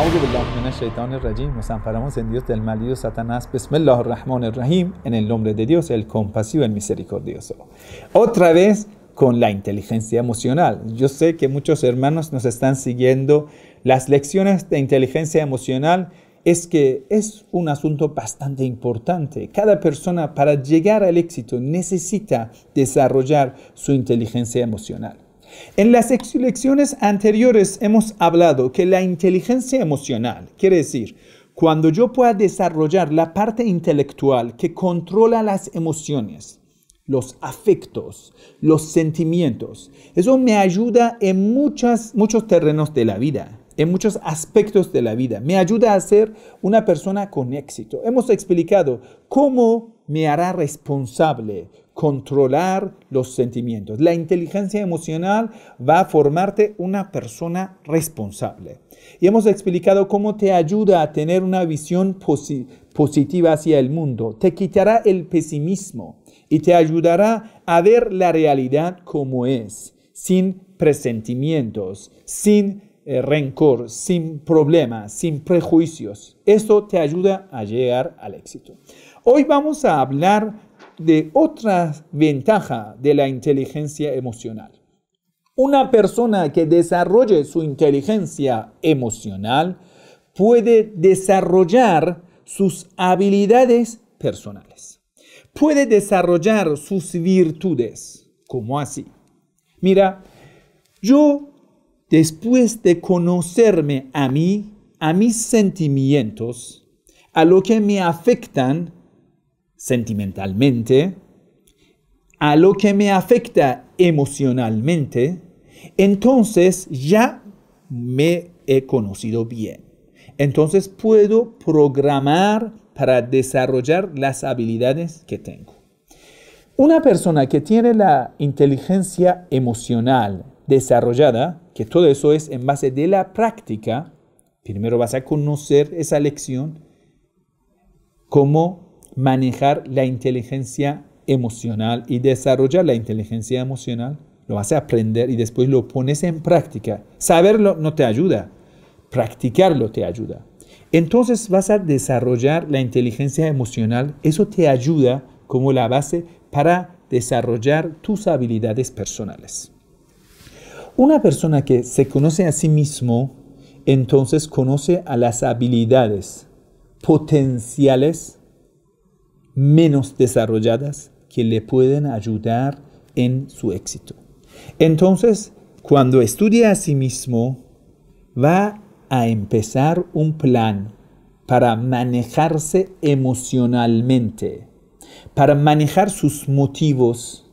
Nos en Dios del Satanás. En el nombre de Dios, el compasivo, el misericordioso. Otra vez con la inteligencia emocional. Yo sé que muchos hermanos nos están siguiendo. Las lecciones de inteligencia emocional es que es un asunto bastante importante. Cada persona para llegar al éxito necesita desarrollar su inteligencia emocional. En las lecciones anteriores hemos hablado que la inteligencia emocional, quiere decir, cuando yo pueda desarrollar la parte intelectual que controla las emociones, los afectos, los sentimientos, eso me ayuda en muchos terrenos de la vida en muchos aspectos de la vida. Me ayuda a ser una persona con éxito. Hemos explicado cómo me hará responsable controlar los sentimientos. La inteligencia emocional va a formarte una persona responsable. Y hemos explicado cómo te ayuda a tener una visión positiva hacia el mundo. Te quitará el pesimismo y te ayudará a ver la realidad como es, sin presentimientos, sin eh, rencor, sin problemas, sin prejuicios. Eso te ayuda a llegar al éxito. Hoy vamos a hablar de otra ventaja de la inteligencia emocional. Una persona que desarrolle su inteligencia emocional puede desarrollar sus habilidades personales. Puede desarrollar sus virtudes. como así? Mira, yo después de conocerme a mí, a mis sentimientos, a lo que me afectan sentimentalmente, a lo que me afecta emocionalmente, entonces ya me he conocido bien. Entonces puedo programar para desarrollar las habilidades que tengo. Una persona que tiene la inteligencia emocional desarrollada, que todo eso es en base de la práctica, primero vas a conocer esa lección, cómo manejar la inteligencia emocional y desarrollar la inteligencia emocional, lo vas a aprender y después lo pones en práctica. Saberlo no te ayuda, practicarlo te ayuda. Entonces vas a desarrollar la inteligencia emocional, eso te ayuda como la base para desarrollar tus habilidades personales. Una persona que se conoce a sí mismo, entonces conoce a las habilidades potenciales menos desarrolladas que le pueden ayudar en su éxito. Entonces, cuando estudia a sí mismo, va a empezar un plan para manejarse emocionalmente, para manejar sus motivos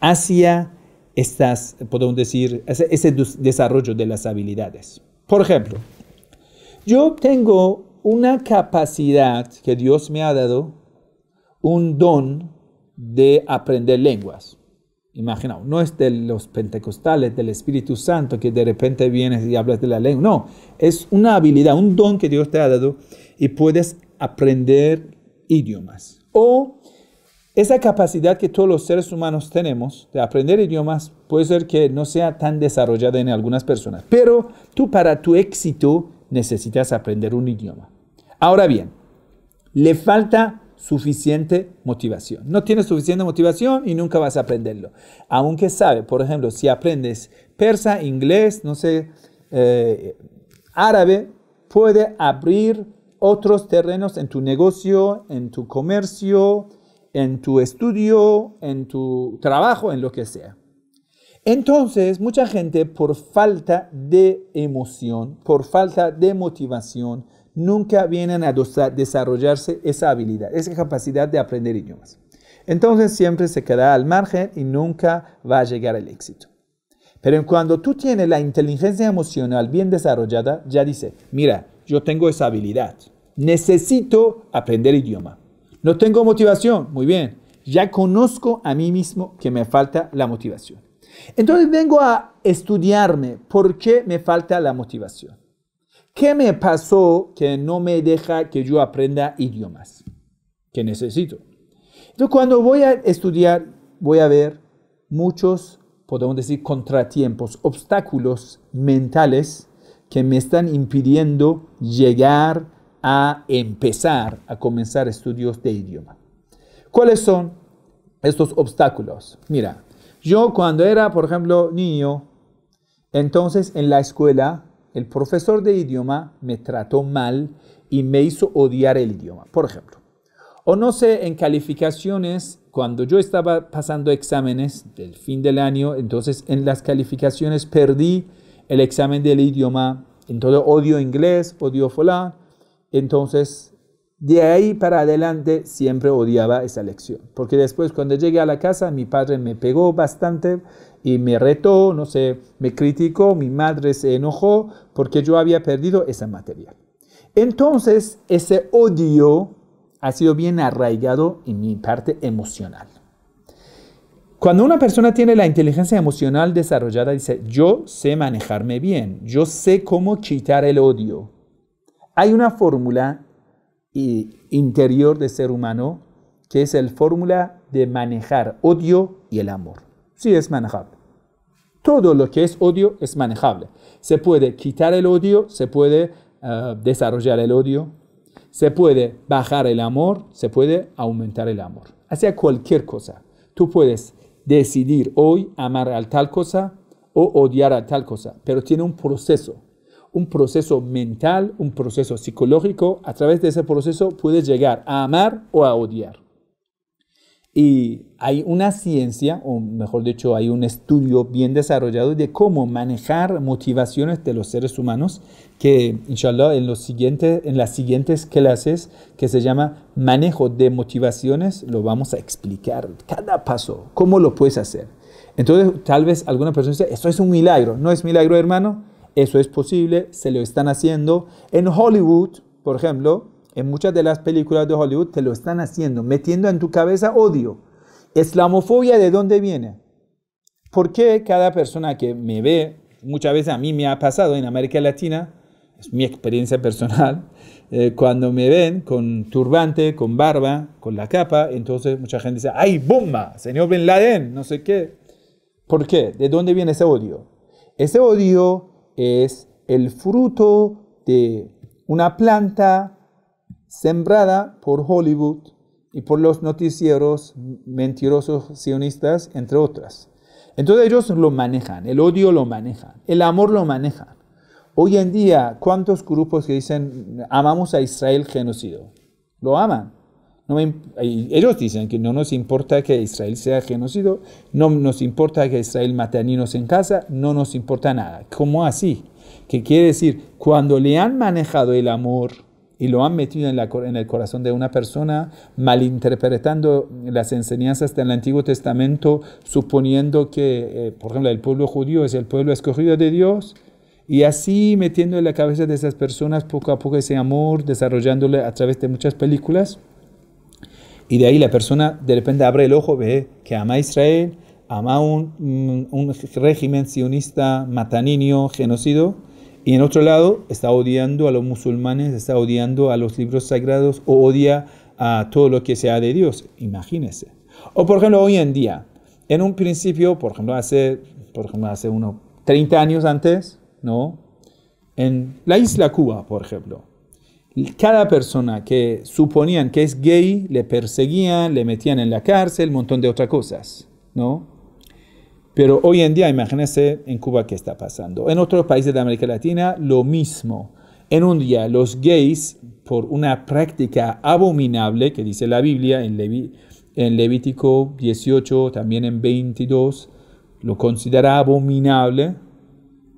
hacia estas, podemos decir, ese, desarrollo de las habilidades. Por ejemplo, yo tengo una capacidad que Dios me ha dado, un don de aprender lenguas. Imaginaos, no es de los pentecostales, del Espíritu Santo, que de repente vienes y hablas de la lengua. No, es una habilidad, un don que Dios te ha dado y puedes aprender idiomas. O esa capacidad que todos los seres humanos tenemos de aprender idiomas puede ser que no sea tan desarrollada en algunas personas, pero tú para tu éxito necesitas aprender un idioma. Ahora bien, le falta suficiente motivación. No tienes suficiente motivación y nunca vas a aprenderlo. Aunque sabe, por ejemplo, si aprendes persa, inglés, no sé, eh, árabe, puede abrir otros terrenos en tu negocio, en tu comercio, en tu estudio, en tu trabajo, en lo que sea. Entonces, mucha gente por falta de emoción, por falta de motivación, nunca vienen a desarrollarse esa habilidad, esa capacidad de aprender idiomas. Entonces siempre se queda al margen y nunca va a llegar al éxito. Pero cuando tú tienes la inteligencia emocional bien desarrollada, ya dice, mira, yo tengo esa habilidad, necesito aprender idioma. No tengo motivación. Muy bien. Ya conozco a mí mismo que me falta la motivación. Entonces vengo a estudiarme por qué me falta la motivación. ¿Qué me pasó que no me deja que yo aprenda idiomas ¿Qué necesito? Entonces cuando voy a estudiar voy a ver muchos, podemos decir, contratiempos, obstáculos mentales que me están impidiendo llegar a empezar a comenzar estudios de idioma. ¿Cuáles son estos obstáculos? Mira, yo cuando era, por ejemplo, niño, entonces en la escuela el profesor de idioma me trató mal y me hizo odiar el idioma, por ejemplo. O no sé, en calificaciones, cuando yo estaba pasando exámenes del fin del año, entonces en las calificaciones perdí el examen del idioma, entonces odio inglés, odio folá, entonces, de ahí para adelante siempre odiaba esa lección, porque después cuando llegué a la casa mi padre me pegó bastante y me retó, no sé, me criticó, mi madre se enojó porque yo había perdido esa materia. Entonces, ese odio ha sido bien arraigado en mi parte emocional. Cuando una persona tiene la inteligencia emocional desarrollada, dice, yo sé manejarme bien, yo sé cómo quitar el odio, hay una fórmula interior del ser humano que es la fórmula de manejar odio y el amor. Sí, es manejable. Todo lo que es odio es manejable. Se puede quitar el odio, se puede eh, desarrollar el odio, se puede bajar el amor, se puede aumentar el amor. Hacia cualquier cosa. Tú puedes decidir hoy amar a tal cosa o odiar a tal cosa, pero tiene un proceso un proceso mental, un proceso psicológico. A través de ese proceso puedes llegar a amar o a odiar. Y hay una ciencia, o mejor dicho, hay un estudio bien desarrollado de cómo manejar motivaciones de los seres humanos, que inshallah en, los siguientes, en las siguientes clases, que se llama manejo de motivaciones, lo vamos a explicar cada paso, cómo lo puedes hacer. Entonces, tal vez alguna persona dice, esto es un milagro. No es milagro, hermano. Eso es posible, se lo están haciendo. En Hollywood, por ejemplo, en muchas de las películas de Hollywood te lo están haciendo, metiendo en tu cabeza odio. ¿Islamofobia de dónde viene? ¿Por qué cada persona que me ve, muchas veces a mí me ha pasado en América Latina, es mi experiencia personal, eh, cuando me ven con turbante, con barba, con la capa, entonces mucha gente dice, ¡ay, bomba! Señor Bin Laden, no sé qué. ¿Por qué? ¿De dónde viene ese odio? Ese odio es el fruto de una planta sembrada por Hollywood y por los noticieros mentirosos sionistas, entre otras. Entonces ellos lo manejan, el odio lo manejan, el amor lo manejan. Hoy en día, ¿cuántos grupos que dicen amamos a Israel genocido? Lo aman ellos dicen que no nos importa que Israel sea genocido, no nos importa que Israel mate a niños en casa, no nos importa nada. ¿Cómo así? ¿Qué quiere decir? Cuando le han manejado el amor y lo han metido en, la, en el corazón de una persona, malinterpretando las enseñanzas del Antiguo Testamento, suponiendo que, eh, por ejemplo, el pueblo judío es el pueblo escogido de Dios, y así metiendo en la cabeza de esas personas poco a poco ese amor, desarrollándole a través de muchas películas. Y de ahí la persona de repente abre el ojo, ve que ama a Israel, ama un, mm, un régimen sionista mataninio, genocido. y en otro lado está odiando a los musulmanes, está odiando a los libros sagrados o odia a todo lo que sea de Dios. Imagínese. O por ejemplo, hoy en día, en un principio, por ejemplo, hace, por hace unos 30 años antes, ¿no? En la isla Cuba, por ejemplo, cada persona que suponían que es gay, le perseguían, le metían en la cárcel, un montón de otras cosas, ¿no? Pero hoy en día, imagínense en Cuba qué está pasando. En otros países de América Latina, lo mismo. En un día, los gays, por una práctica abominable que dice la Biblia en, en Levítico 18, también en 22, lo considera abominable.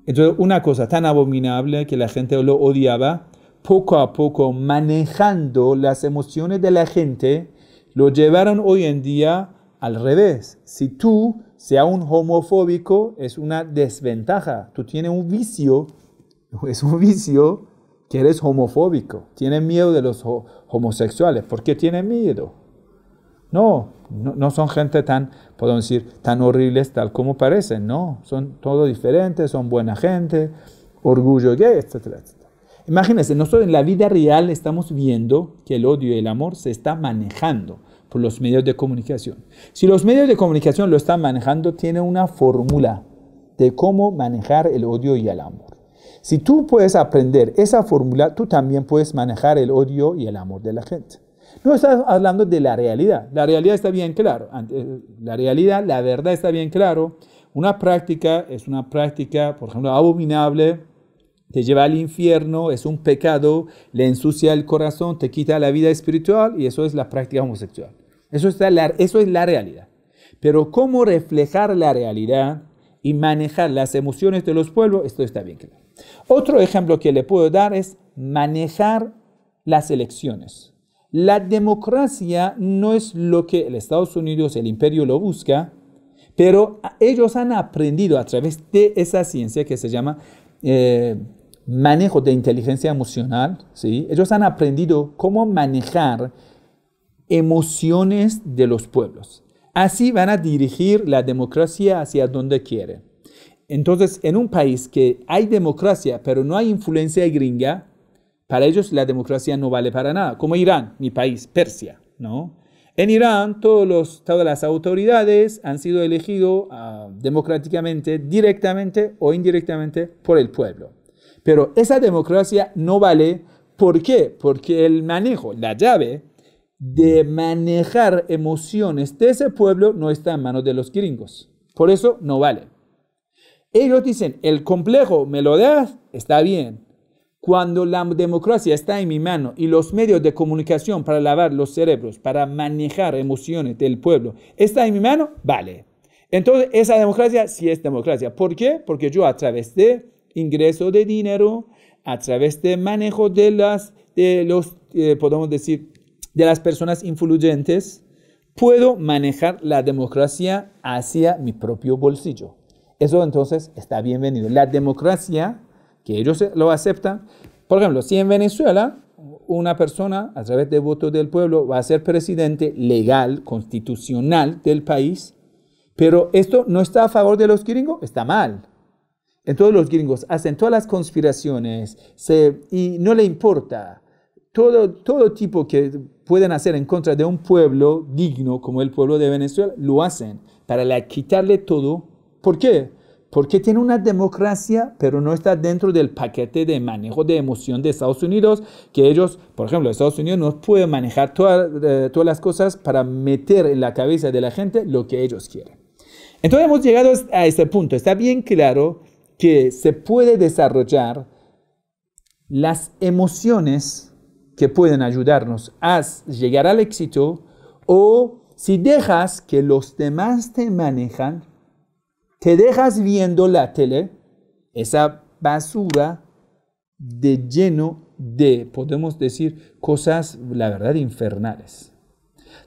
Entonces, una cosa tan abominable que la gente lo odiaba, poco a poco manejando las emociones de la gente, lo llevaron hoy en día al revés. Si tú sea un homofóbico, es una desventaja. Tú tienes un vicio, es un vicio que eres homofóbico. Tienes miedo de los homosexuales. ¿Por qué tienes miedo? No, no, son gente tan, podemos decir, tan horribles tal como parecen. No, son todos diferentes, son buena gente, orgullo gay, etc. Imagínense, nosotros en la vida real estamos viendo que el odio y el amor se está manejando por los medios de comunicación. Si los medios de comunicación lo están manejando, tiene una fórmula de cómo manejar el odio y el amor. Si tú puedes aprender esa fórmula, tú también puedes manejar el odio y el amor de la gente. No estás hablando de la realidad. La realidad está bien claro. Eh, la realidad, la verdad está bien claro. Una práctica es una práctica, por ejemplo, abominable, te lleva al infierno, es un pecado, le ensucia el corazón, te quita la vida espiritual y eso es la práctica homosexual. Eso, está eso es la realidad. Pero cómo reflejar la realidad y manejar las emociones de los pueblos, esto está bien claro. Otro ejemplo que le puedo dar es manejar las elecciones. La democracia no es lo que el Estados Unidos, el imperio lo busca, pero ellos han aprendido a través de esa ciencia que se llama eh, manejo de inteligencia emocional, ¿sí? ellos han aprendido cómo manejar emociones de los pueblos. Así van a dirigir la democracia hacia donde quieren. Entonces, en un país que hay democracia, pero no hay influencia gringa, para ellos la democracia no vale para nada, como Irán, mi país, Persia, ¿no? En Irán, todos todas las autoridades han sido elegidas ah, democráticamente, directamente o indirectamente por el pueblo. Pero esa democracia no vale. ¿Por qué? Porque el manejo, la llave de manejar emociones de ese pueblo no está en manos de los gringos. Por eso no vale. Ellos dicen, el complejo me lo das, está bien. Cuando la democracia está en mi mano y los medios de comunicación para lavar los cerebros, para manejar emociones del pueblo, está en mi mano, vale. Entonces, esa democracia sí es democracia. ¿Por qué? Porque yo a través de ingreso de dinero a través de manejo de las, de los, eh, podemos decir, de las personas influyentes, puedo manejar la democracia hacia mi propio bolsillo. Eso entonces está bienvenido. La democracia, que ellos lo aceptan, por ejemplo, si en Venezuela una persona a través de voto del pueblo va a ser presidente legal, constitucional del país, pero esto no está a favor de los gringos, está mal todos los gringos hacen todas las conspiraciones y no le importa. Todo, todo tipo que pueden hacer en contra de un pueblo digno como el pueblo de Venezuela, lo hacen para quitarle todo. ¿Por qué? Porque tiene una democracia, pero no está dentro del paquete de manejo de emoción de Estados Unidos, que ellos, por ejemplo, Estados Unidos no puede manejar toda, eh, todas las cosas para meter en la cabeza de la gente lo que ellos quieren. Entonces hemos llegado a este punto. Está bien claro que se puede desarrollar las emociones que pueden ayudarnos a llegar al éxito o si dejas que los demás te manejan, te dejas viendo la tele, esa basura de lleno de, podemos decir, cosas, la verdad, infernales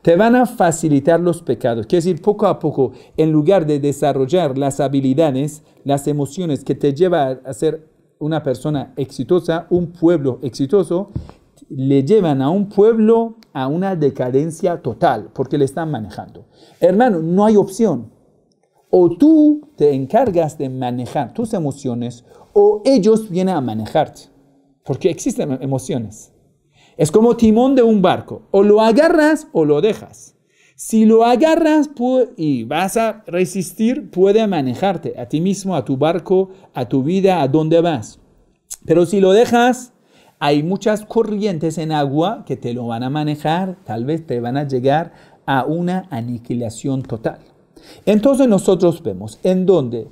te van a facilitar los pecados. Quiere decir, poco a poco, en lugar de desarrollar las habilidades, las emociones que te llevan a ser una persona exitosa, un pueblo exitoso, le llevan a un pueblo a una decadencia total, porque le están manejando. Hermano, no hay opción. O tú te encargas de manejar tus emociones, o ellos vienen a manejarte, porque existen emociones. Es como timón de un barco. O lo agarras o lo dejas. Si lo agarras y vas a resistir, puede manejarte a ti mismo, a tu barco, a tu vida, a dónde vas. Pero si lo dejas, hay muchas corrientes en agua que te lo van a manejar, tal vez te van a llegar a una aniquilación total. Entonces nosotros vemos en donde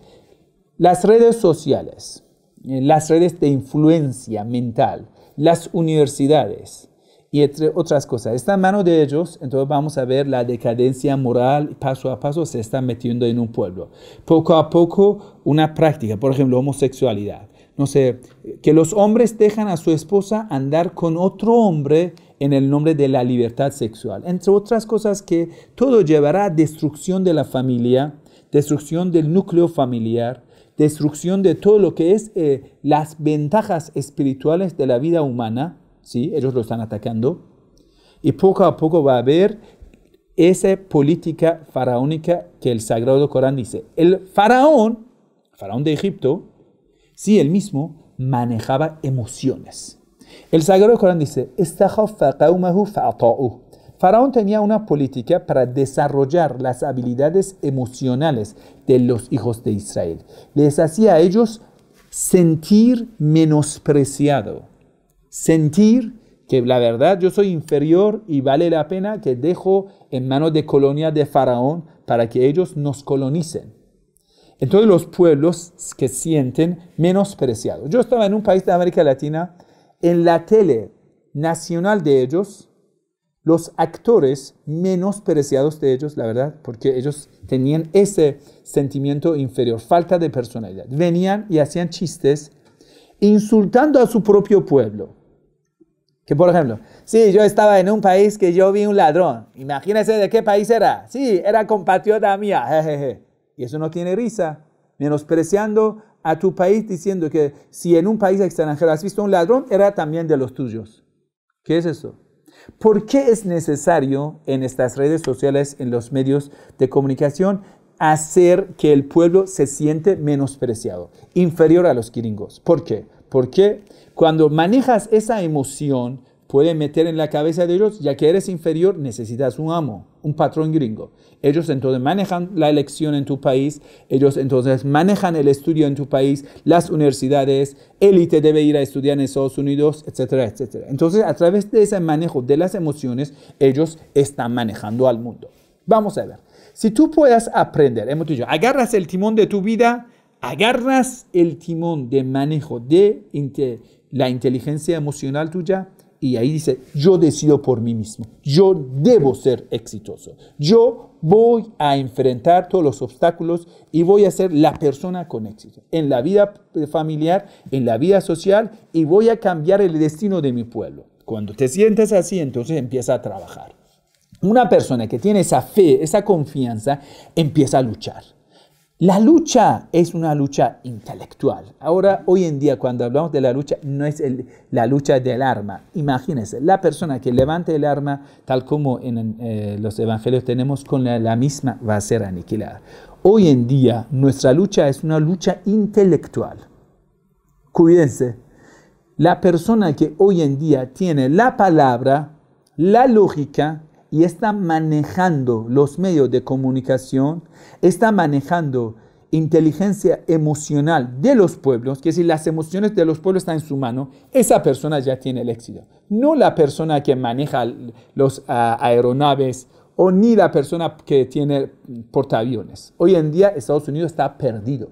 las redes sociales, las redes de influencia mental, las universidades y entre otras cosas. Está en mano de ellos, entonces vamos a ver la decadencia moral paso a paso se está metiendo en un pueblo. Poco a poco una práctica, por ejemplo, homosexualidad. No sé, que los hombres dejan a su esposa andar con otro hombre en el nombre de la libertad sexual. Entre otras cosas que todo llevará a destrucción de la familia, destrucción del núcleo familiar, destrucción de todo lo que es eh, las ventajas espirituales de la vida humana, ¿sí? ellos lo están atacando, y poco a poco va a haber esa política faraónica que el Sagrado Corán dice. El faraón, faraón de Egipto, sí, él mismo manejaba emociones. El Sagrado Corán dice, Faraón tenía una política para desarrollar las habilidades emocionales de los hijos de Israel. Les hacía a ellos sentir menospreciado, sentir que la verdad yo soy inferior y vale la pena que dejo en manos de colonia de Faraón para que ellos nos colonicen. Entonces los pueblos que sienten menospreciado. Yo estaba en un país de América Latina, en la tele nacional de ellos, los actores menospreciados de ellos, la verdad, porque ellos tenían ese sentimiento inferior, falta de personalidad. Venían y hacían chistes insultando a su propio pueblo. Que por ejemplo, si yo estaba en un país que yo vi un ladrón, imagínense de qué país era. Sí, era compatriota mía. Jejeje. Y eso no tiene risa. Menospreciando a tu país diciendo que si en un país extranjero has visto un ladrón, era también de los tuyos. ¿Qué es eso? ¿Por qué es necesario en estas redes sociales, en los medios de comunicación, hacer que el pueblo se siente menospreciado, inferior a los quiringos. ¿Por qué? Porque cuando manejas esa emoción, puede meter en la cabeza de ellos, ya que eres inferior, necesitas un amo, un patrón gringo. Ellos entonces manejan la elección en tu país, ellos entonces manejan el estudio en tu país, las universidades, élite debe ir a estudiar en Estados Unidos, etcétera, etcétera. Entonces, a través de ese manejo de las emociones, ellos están manejando al mundo. Vamos a ver. Si tú puedas aprender, hemos dicho, agarras el timón de tu vida, agarras el timón de manejo de la inteligencia emocional tuya, y ahí dice, yo decido por mí mismo, yo debo ser exitoso, yo voy a enfrentar todos los obstáculos y voy a ser la persona con éxito en la vida familiar, en la vida social y voy a cambiar el destino de mi pueblo. Cuando te sientes así, entonces empieza a trabajar. Una persona que tiene esa fe, esa confianza, empieza a luchar la lucha es una lucha intelectual. Ahora, hoy en día, cuando hablamos de la lucha, no es la lucha del arma. Imagínense, la persona que levante el arma, tal como en eh, los evangelios tenemos, con la misma va a ser aniquilada. Hoy en día, nuestra lucha es una lucha intelectual. Cuídense, la persona que hoy en día tiene la palabra, la lógica, y está manejando los medios de comunicación, está manejando inteligencia emocional de los pueblos, que si las emociones de los pueblos están en su mano, esa persona ya tiene el éxito. No la persona que maneja los aeronaves o ni la persona que tiene portaaviones. Hoy en día Estados Unidos está perdido.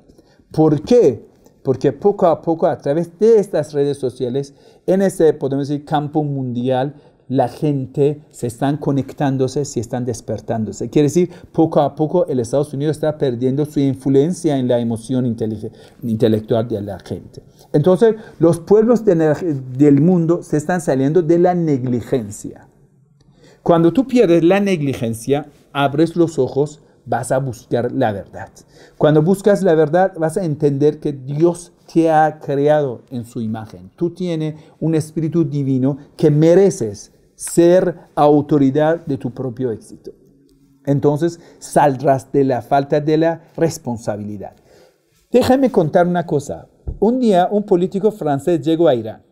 ¿Por qué? Porque poco a poco a través de estas redes sociales, en ese, podemos decir, campo mundial, la gente se están conectándose, se están despertándose. Quiere decir, poco a poco el Estados Unidos está perdiendo su influencia en la emoción intelectual de la gente. Entonces, los pueblos del mundo se están saliendo de la negligencia. Cuando tú pierdes la negligencia, abres los ojos, vas a buscar la verdad. Cuando buscas la verdad, vas a entender que Dios te ha creado en su imagen. Tú tienes un espíritu divino que mereces ser autoridad de tu propio éxito. Entonces saldrás de la falta de la responsabilidad. Déjame contar una cosa. Un día un político francés llegó a Irán.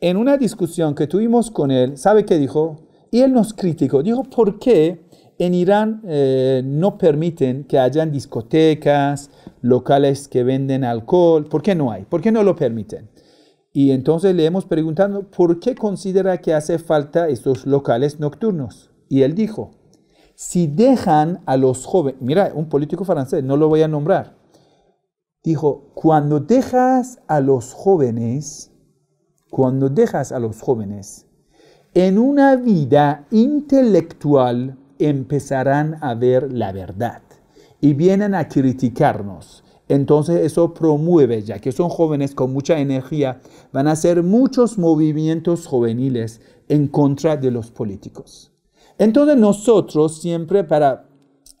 En una discusión que tuvimos con él, ¿sabe qué dijo? Y él nos criticó. Dijo, ¿por qué en Irán eh, no permiten que hayan discotecas, locales que venden alcohol? ¿Por qué no hay? ¿Por qué no lo permiten? Y entonces le hemos preguntado, ¿por qué considera que hace falta estos locales nocturnos? Y él dijo, si dejan a los jóvenes, mira, un político francés, no lo voy a nombrar, dijo, cuando dejas a los jóvenes, cuando dejas a los jóvenes en una vida intelectual, empezarán a ver la verdad y vienen a criticarnos entonces eso promueve, ya que son jóvenes con mucha energía, van a hacer muchos movimientos juveniles en contra de los políticos. Entonces nosotros siempre para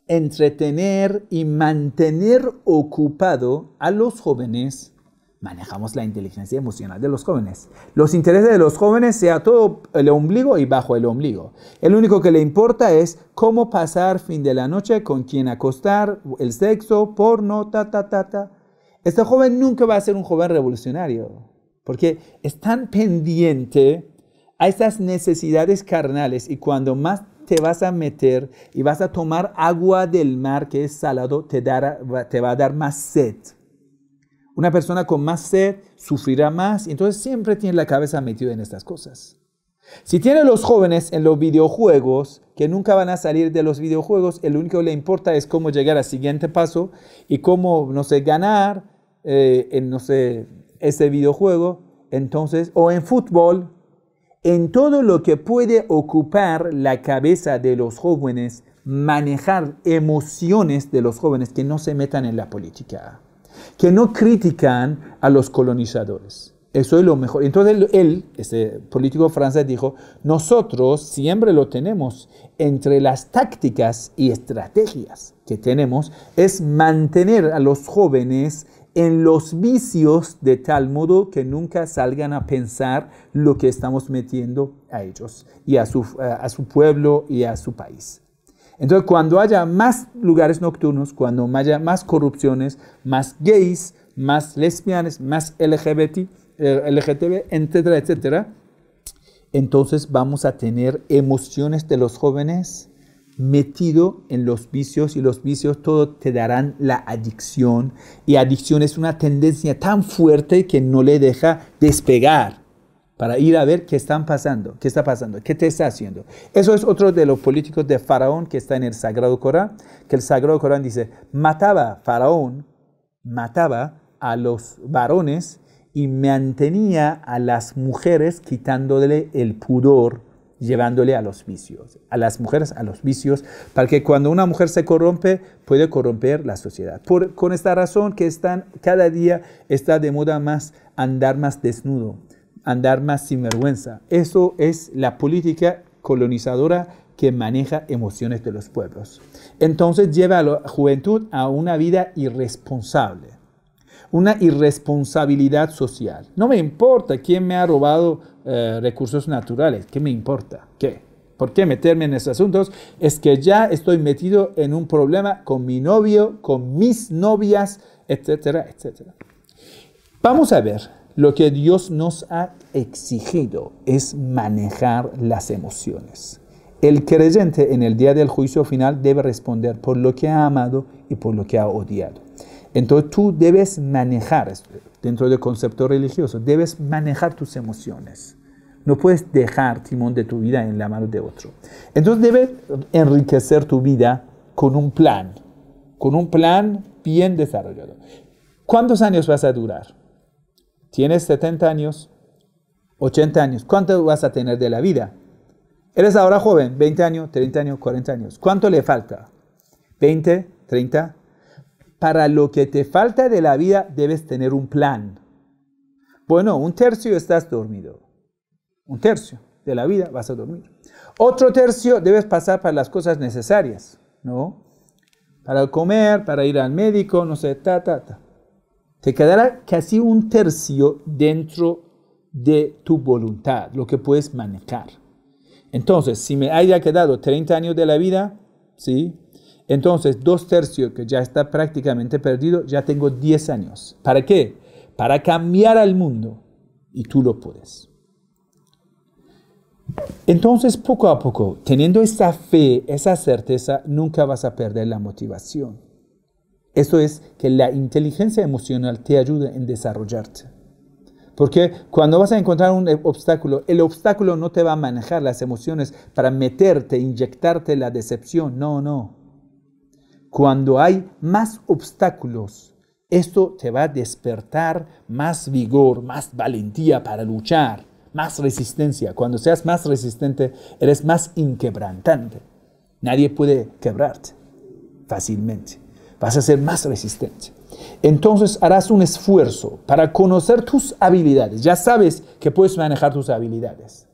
entretener y mantener ocupado a los jóvenes, manejamos la inteligencia emocional de los jóvenes. Los intereses de los jóvenes sea todo el ombligo y bajo el ombligo. El único que le importa es cómo pasar fin de la noche, con quién acostar, el sexo, porno, ta, ta, ta, ta. Este joven nunca va a ser un joven revolucionario, porque es tan pendiente a estas necesidades carnales y cuando más te vas a meter y vas a tomar agua del mar que es salado, te, te va a dar más sed. Una persona con más sed sufrirá más y entonces siempre tiene la cabeza metida en estas cosas. Si tiene los jóvenes en los videojuegos, que nunca van a salir de los videojuegos, el único que le importa es cómo llegar al siguiente paso y cómo, no sé, ganar eh, en, ese videojuego, entonces, o en fútbol, en todo lo que puede ocupar la cabeza de los jóvenes, manejar emociones de los jóvenes que no se metan en la política que no critican a los colonizadores. Eso es lo mejor. Entonces él, ese político francés, dijo, nosotros siempre lo tenemos entre las tácticas y estrategias que tenemos, es mantener a los jóvenes en los vicios de tal modo que nunca salgan a pensar lo que estamos metiendo a ellos y a su pueblo y a su país. Entonces, cuando haya más lugares nocturnos, cuando haya más corrupciones, más gays, más lesbianas, más LGBT, eh, LGTB, etcétera, etcétera, entonces vamos a tener emociones de los jóvenes metido en los vicios y los vicios todo te darán la adicción y adicción es una tendencia tan fuerte que no le deja despegar para ir a ver qué están pasando, qué está pasando, qué te está haciendo. Eso es otro de los políticos de Faraón que está en el Sagrado Corán, que el Sagrado Corán dice, mataba Faraón, mataba a los varones y mantenía a las mujeres quitándole el pudor, llevándole a los vicios, a las mujeres a los vicios, para que cuando una mujer se corrompe, puede corromper la sociedad. Por, con esta razón que están, cada día está de moda más andar más desnudo, andar más sin vergüenza Eso es la política colonizadora que maneja emociones de los pueblos. Entonces lleva a la juventud a una vida irresponsable, una irresponsabilidad social. No me importa quién me ha robado eh, recursos naturales, ¿qué me importa? ¿Qué? ¿Por qué meterme en esos asuntos? Es que ya estoy metido en un problema con mi novio, con mis novias, etcétera, etcétera. Vamos a ver lo que Dios nos ha exigido es manejar las emociones. El creyente en el día del juicio final debe responder por lo que ha amado y por lo que ha odiado. Entonces tú debes manejar, dentro del concepto religioso, debes manejar tus emociones. No puedes dejar timón de tu vida en la mano de otro. Entonces debes enriquecer tu vida con un plan, con un plan bien desarrollado. ¿Cuántos años vas a durar? ¿Tienes 70 años? 80 años. ¿Cuánto vas a tener de la vida? Eres ahora joven, 20 años, 30 años, 40 años. ¿Cuánto le falta? 20, 30. Para lo que te falta de la vida debes tener un plan. Bueno, un tercio estás dormido. Un tercio de la vida vas a dormir. Otro tercio debes pasar para las cosas necesarias, ¿no? Para comer, para ir al médico, no sé, ta, ta, ta. Te quedará casi un tercio dentro de tu voluntad, lo que puedes manejar. Entonces, si me haya quedado 30 años de la vida, ¿sí? Entonces, dos tercios que ya está prácticamente perdido, ya tengo 10 años. ¿Para qué? Para cambiar al mundo. Y tú lo puedes. Entonces, poco a poco, teniendo esa fe, esa certeza, nunca vas a perder la motivación. Eso es que la inteligencia emocional te ayude en desarrollarte. Porque cuando vas a encontrar un obstáculo, el obstáculo no te va a manejar las emociones para meterte, inyectarte la decepción. No, no. Cuando hay más obstáculos, esto te va a despertar más vigor, más valentía para luchar, más resistencia. Cuando seas más resistente, eres más inquebrantante. Nadie puede quebrarte fácilmente vas a ser más resistente. Entonces harás un esfuerzo para conocer tus habilidades. Ya sabes que puedes manejar tus habilidades.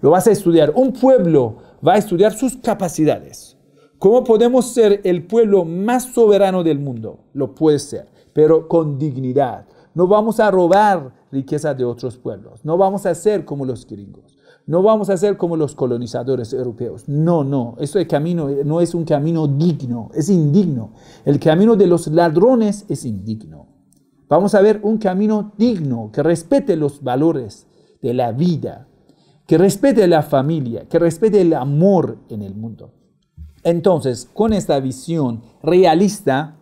Lo vas a estudiar. Un pueblo va a estudiar sus capacidades. ¿Cómo podemos ser el pueblo más soberano del mundo? Lo puede ser, pero con dignidad. No vamos a robar riquezas de otros pueblos. No vamos a ser como los gringos. No vamos a ser como los colonizadores europeos. No, no, este camino eh, no es un camino digno, es indigno. El camino de los ladrones es indigno. Vamos a ver un camino digno que respete los valores de la vida, que respete la familia, que respete el amor en el mundo. Entonces, con esta visión realista,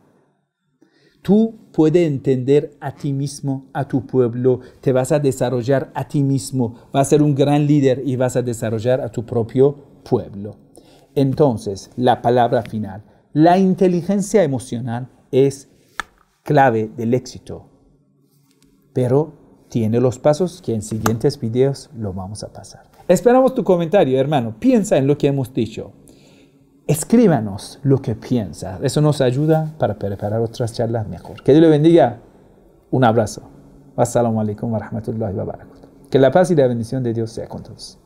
tú puedes entender a ti mismo, a tu pueblo, te vas a desarrollar a ti mismo, vas a ser un gran líder y vas a desarrollar a tu propio pueblo. Entonces, la palabra final, la inteligencia emocional es clave del éxito, pero tiene los pasos que en siguientes videos lo vamos a pasar. Esperamos tu comentario, hermano. Piensa en lo que hemos dicho escríbanos lo que piensas. Eso nos ayuda para preparar otras charlas mejor. Que Dios le bendiga. Un abrazo. Assalamu alaikum wa rahmatullahi wa barakatuh. Que la paz y la bendición de Dios sea con todos.